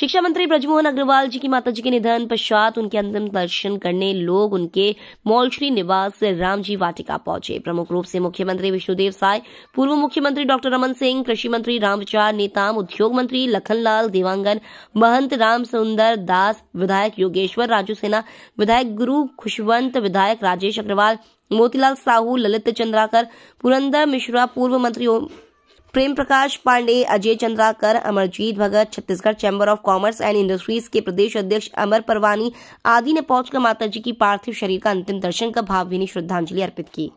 शिक्षा मंत्री ब्रजमोहन अग्रवाल जी की माताजी के निधन पश्चात उनके अंतिम दर्शन करने लोग उनके मौलश्री निवास रामजी वाटिका पहुंचे प्रमुख रूप से मुख्यमंत्री विष्णुदेव साय पूर्व मुख्यमंत्री डॉक्टर रमन सिंह कृषि मंत्री रामविचार नेताम उद्योग मंत्री लखनलाल देवांगन महंत राम सुंदर दास विधायक योगेश्वर राजू सेना विधायक गुरु खुशवंत विधायक राजेश अग्रवाल मोतीलाल साहू ललित चंद्राकर पुरंदर मिश्रा पूर्व मंत्री Prem Prakash Pandey Ajay Chandrakar Amarjeet Bhagat Chhattisgarh chamber of commerce and industries के प्रदेश अध्यक्ष अमर परवानी आदि ने पहुंचकर माताजी की पार्थिव शरीर का अंतिम दर्शन कर भावभीनी श्रद्धांजलि अर्पित की